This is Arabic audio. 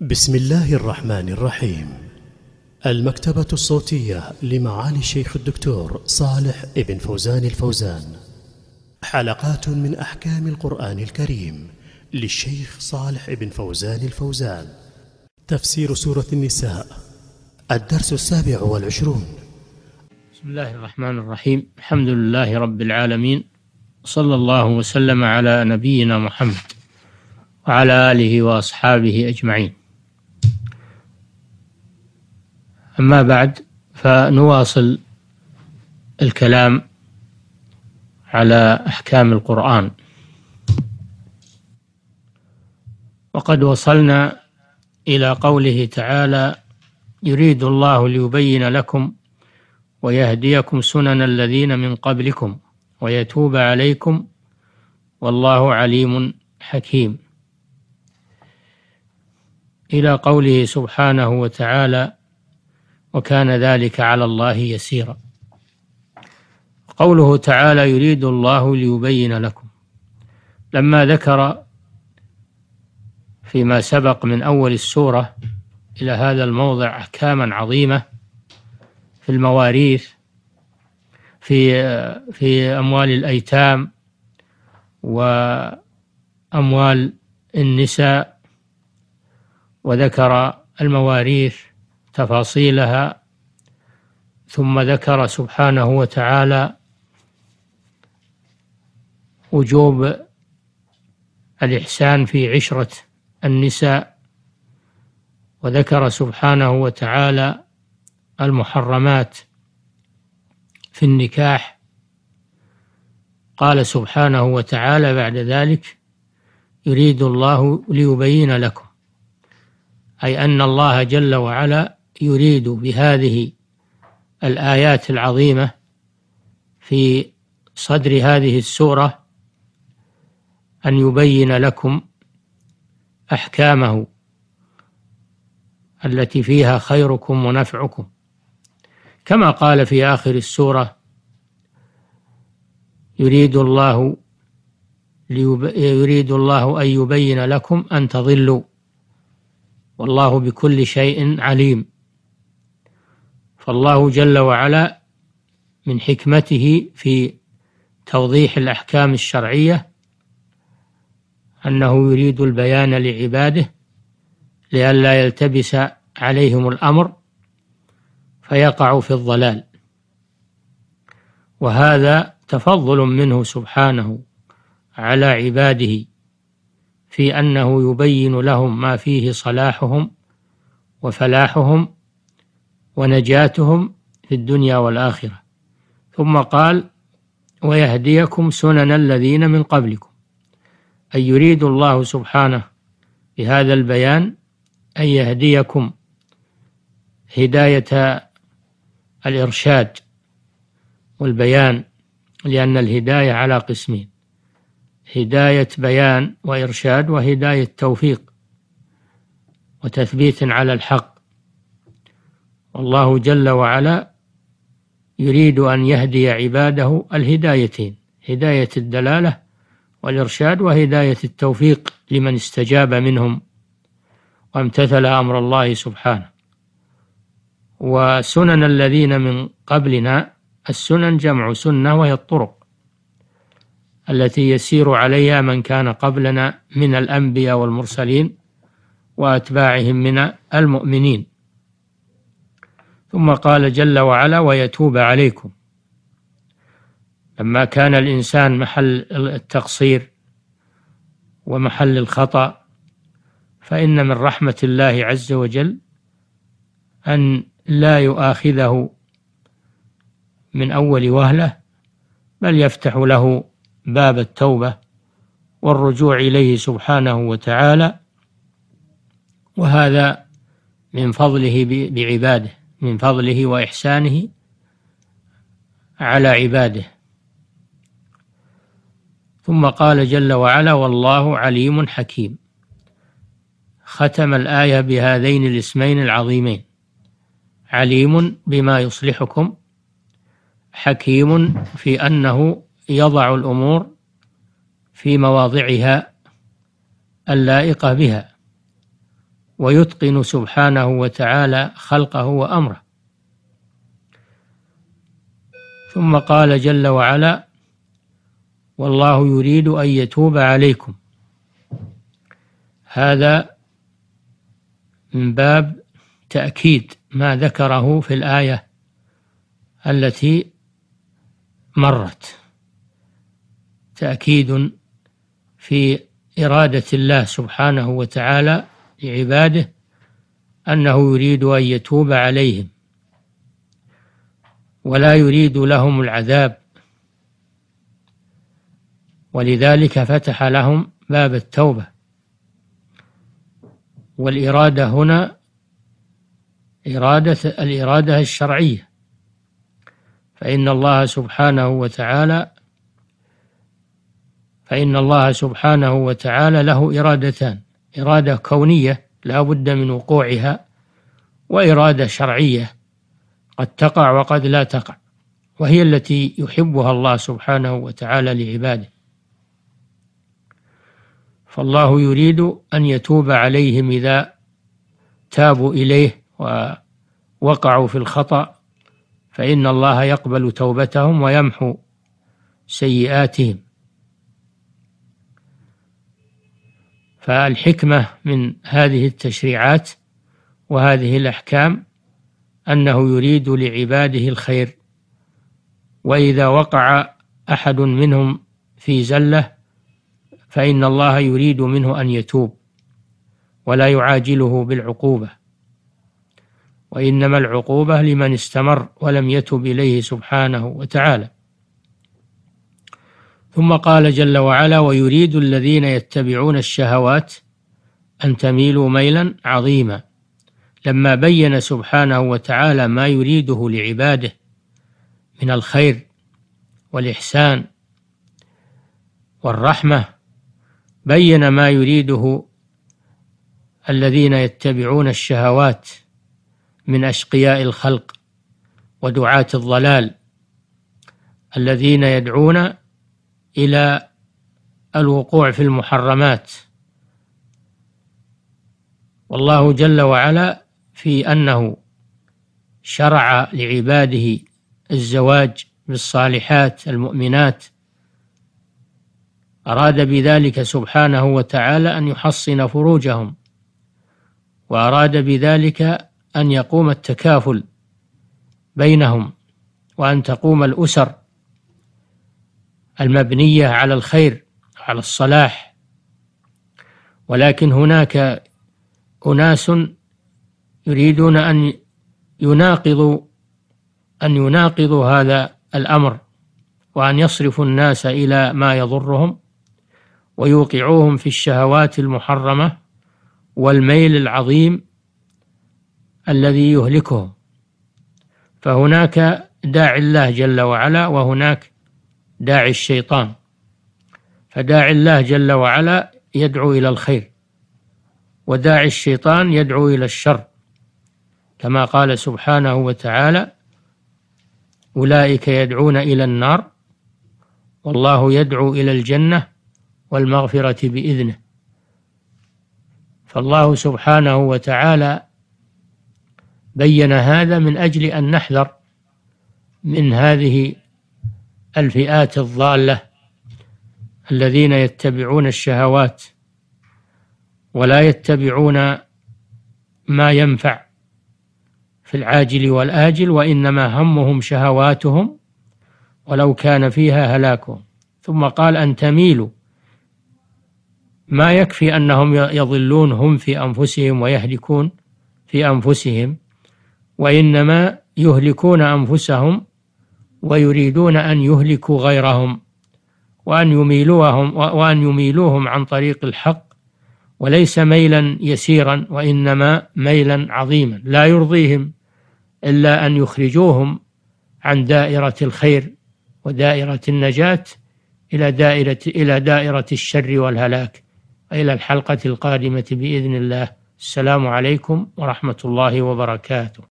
بسم الله الرحمن الرحيم المكتبة الصوتية لمعالي الشيخ الدكتور صالح ابن فوزان الفوزان حلقات من أحكام القرآن الكريم للشيخ صالح ابن فوزان الفوزان تفسير سورة النساء الدرس السابع والعشرون بسم الله الرحمن الرحيم الحمد لله رب العالمين صلى الله وسلم على نبينا محمد وعلى آله وأصحابه أجمعين أما بعد فنواصل الكلام على أحكام القرآن وقد وصلنا إلى قوله تعالى يريد الله ليبين لكم ويهديكم سنن الذين من قبلكم ويتوب عليكم والله عليم حكيم إلى قوله سبحانه وتعالى وكان ذلك على الله يسيرا قوله تعالى يريد الله ليبين لكم لما ذكر فيما سبق من أول السورة إلى هذا الموضع أحكاما عظيمة في المواريث في في أموال الأيتام وأموال النساء وذكر المواريث تفاصيلها ثم ذكر سبحانه وتعالى وجوب الإحسان في عشرة النساء وذكر سبحانه وتعالى المحرمات في النكاح قال سبحانه وتعالى بعد ذلك يريد الله ليبين لكم أي أن الله جل وعلا يريد بهذه الآيات العظيمة في صدر هذه السورة أن يبين لكم أحكامه التي فيها خيركم ونفعكم كما قال في آخر السورة يريد الله يريد الله أن يبين لكم أن تضلوا والله بكل شيء عليم فالله جل وعلا من حكمته في توضيح الأحكام الشرعية أنه يريد البيان لعباده لئلا يلتبس عليهم الأمر فيقع في الضلال وهذا تفضل منه سبحانه على عباده في أنه يبين لهم ما فيه صلاحهم وفلاحهم ونجاتهم في الدنيا والآخرة ثم قال ويهديكم سنن الذين من قبلكم أي يريد الله سبحانه بهذا البيان أن يهديكم هداية الإرشاد والبيان لأن الهداية على قسمين هداية بيان وإرشاد وهداية توفيق وتثبيت على الحق والله جل وعلا يريد أن يهدي عباده الهدايتين هداية الدلالة والإرشاد وهداية التوفيق لمن استجاب منهم وامتثل أمر الله سبحانه وسنن الذين من قبلنا السنن جمع سنة وهي الطرق التي يسير عليها من كان قبلنا من الأنبياء والمرسلين وأتباعهم من المؤمنين ثم قال جل وعلا ويتوب عليكم لما كان الإنسان محل التقصير ومحل الخطأ فإن من رحمة الله عز وجل أن لا يؤاخذه من أول وهلة بل يفتح له باب التوبة والرجوع إليه سبحانه وتعالى وهذا من فضله بعباده من فضله وإحسانه على عباده ثم قال جل وعلا والله عليم حكيم ختم الآية بهذين الاسمين العظيمين عليم بما يصلحكم حكيم في أنه يضع الأمور في مواضعها اللائقة بها ويتقن سبحانه وتعالى خلقه وأمره ثم قال جل وعلا والله يريد أن يتوب عليكم هذا من باب تأكيد ما ذكره في الآية التي مرت تأكيد في إرادة الله سبحانه وتعالى لعباده أنه يريد أن يتوب عليهم ولا يريد لهم العذاب ولذلك فتح لهم باب التوبة والإرادة هنا إرادة الإرادة الشرعية فإن الله سبحانه وتعالى فإن الله سبحانه وتعالى له إرادتان إرادة كونية لا بد من وقوعها وإرادة شرعية قد تقع وقد لا تقع وهي التي يحبها الله سبحانه وتعالى لعباده فالله يريد أن يتوب عليهم إذا تابوا إليه ووقعوا في الخطأ فإن الله يقبل توبتهم ويمحو سيئاتهم فالحكمة من هذه التشريعات وهذه الأحكام أنه يريد لعباده الخير وإذا وقع أحد منهم في زلة فإن الله يريد منه أن يتوب ولا يعاجله بالعقوبة وإنما العقوبة لمن استمر ولم يتب إليه سبحانه وتعالى ثم قال جل وعلا ويريد الذين يتبعون الشهوات أن تميلوا ميلا عظيما لما بين سبحانه وتعالى ما يريده لعباده من الخير والإحسان والرحمة بين ما يريده الذين يتبعون الشهوات من أشقياء الخلق ودعاة الضلال الذين يدعون إلى الوقوع في المحرمات والله جل وعلا في أنه شرع لعباده الزواج بالصالحات المؤمنات أراد بذلك سبحانه وتعالى أن يحصن فروجهم وأراد بذلك أن يقوم التكافل بينهم وأن تقوم الأسر المبنية على الخير على الصلاح ولكن هناك أناس يريدون أن يناقضوا أن يناقضوا هذا الأمر وأن يصرفوا الناس إلى ما يضرهم ويوقعوهم في الشهوات المحرمة والميل العظيم الذي يهلكهم فهناك داعي الله جل وعلا وهناك داعي الشيطان فداعي الله جل وعلا يدعو إلى الخير وداعي الشيطان يدعو إلى الشر كما قال سبحانه وتعالى أولئك يدعون إلى النار والله يدعو إلى الجنة والمغفرة بإذنه فالله سبحانه وتعالى بين هذا من أجل أن نحذر من هذه الفئات الضالة الذين يتبعون الشهوات ولا يتبعون ما ينفع في العاجل والآجل وإنما همهم شهواتهم ولو كان فيها هلاكهم ثم قال أن تميلوا ما يكفي أنهم يضلون هم في أنفسهم ويهلكون في أنفسهم وإنما يهلكون أنفسهم ويريدون أن يهلكوا غيرهم وأن يميلوهم وأن يميلوهم عن طريق الحق وليس ميلا يسيرا وإنما ميلا عظيما لا يرضيهم إلا أن يخرجوهم عن دائرة الخير ودائرة النجاة إلى دائرة إلى دائرة الشر والهلاك إلى الحلقة القادمة بإذن الله السلام عليكم ورحمة الله وبركاته